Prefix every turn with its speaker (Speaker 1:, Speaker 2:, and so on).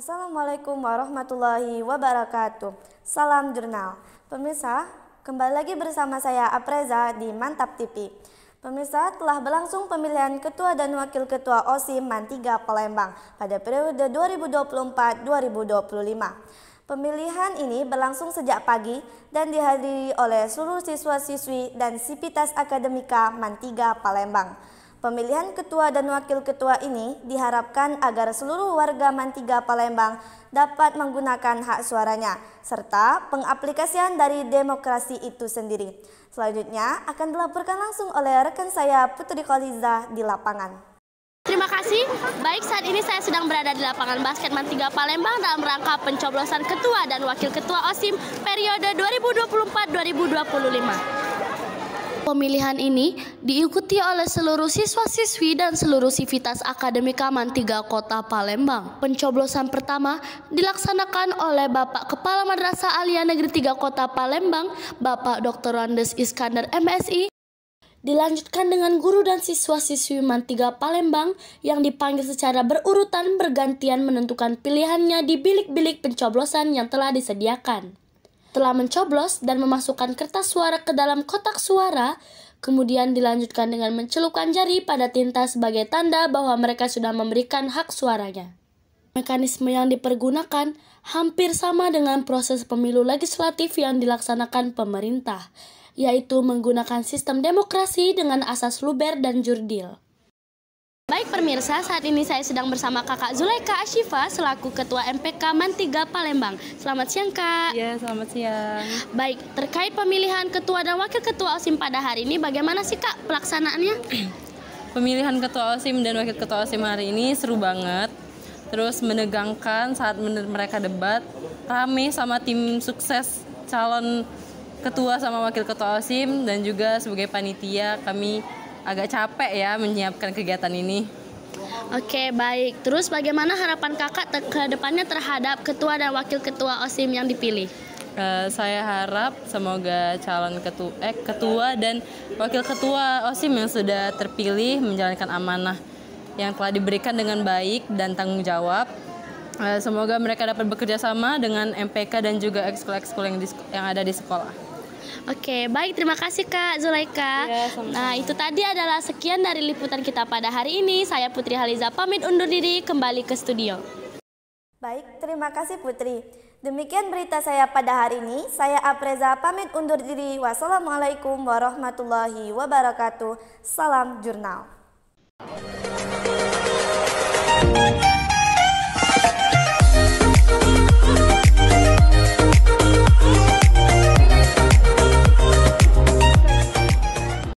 Speaker 1: Assalamualaikum warahmatullahi wabarakatuh. Salam jurnal. Pemirsa, kembali lagi bersama saya Apreza di Mantap TV. Pemirsa, telah berlangsung pemilihan Ketua dan Wakil Ketua OSIM Mantiga Palembang pada periode 2024-2025. Pemilihan ini berlangsung sejak pagi dan dihadiri oleh seluruh siswa-siswi dan sipitas akademika Mantiga Palembang. Pemilihan ketua dan wakil ketua ini diharapkan agar seluruh warga Mantiga Palembang dapat menggunakan hak suaranya serta pengaplikasian dari demokrasi itu sendiri. Selanjutnya akan dilaporkan langsung oleh rekan saya Putri Koliza di lapangan.
Speaker 2: Terima kasih. Baik, saat ini saya sedang berada di lapangan basket Mantiga Palembang dalam rangka pencoblosan ketua dan wakil ketua OSIM periode 2024-2025. Pemilihan ini diikuti oleh seluruh siswa-siswi dan seluruh sivitas Akademika Mantiga Kota Palembang. Pencoblosan pertama dilaksanakan oleh Bapak Kepala Madrasah Aliyah Negeri Tiga Kota Palembang, Bapak Dr. Randes Iskandar MSI, Dilanjutkan dengan guru dan siswa-siswi Mantiga Palembang yang dipanggil secara berurutan bergantian menentukan pilihannya di bilik-bilik pencoblosan yang telah disediakan telah mencoblos dan memasukkan kertas suara ke dalam kotak suara, kemudian dilanjutkan dengan mencelupkan jari pada tinta sebagai tanda bahwa mereka sudah memberikan hak suaranya. Mekanisme yang dipergunakan hampir sama dengan proses pemilu legislatif yang dilaksanakan pemerintah, yaitu menggunakan sistem demokrasi dengan asas luber dan jurdil. Baik pemirsa, saat ini saya sedang bersama kakak Zuleika Ashifa selaku Ketua MPK Mantiga Palembang. Selamat siang kak. Iya, selamat siang. Baik, terkait pemilihan
Speaker 3: Ketua dan Wakil Ketua OSIM pada hari ini, bagaimana sih kak pelaksanaannya? Pemilihan Ketua OSIM dan Wakil Ketua OSIM hari ini seru banget. Terus menegangkan saat mereka debat, rame sama tim sukses calon ketua sama wakil ketua OSIM dan juga sebagai panitia kami agak capek ya menyiapkan kegiatan ini. Oke, baik. Terus bagaimana harapan kakak ter- ke depannya terhadap ketua dan wakil ketua OSIM yang dipilih? Uh, saya harap semoga calon ketua, eh, ketua dan wakil ketua OSIM yang sudah terpilih menjalankan amanah yang telah diberikan dengan baik dan tanggung jawab. Uh, semoga mereka dapat bekerja sama dengan MPK dan juga ekskul-ekskul yang, yang ada di sekolah.
Speaker 2: Oke, baik terima kasih Kak Zulaika. Ya, Nah, itu tadi adalah sekian dari liputan kita pada hari ini. Saya Putri Haliza pamit undur diri kembali ke studio.
Speaker 1: Baik, terima kasih Putri. Demikian berita saya pada hari ini. Saya Apreza pamit undur diri. Wassalamualaikum warahmatullahi wabarakatuh. Salam jurnal.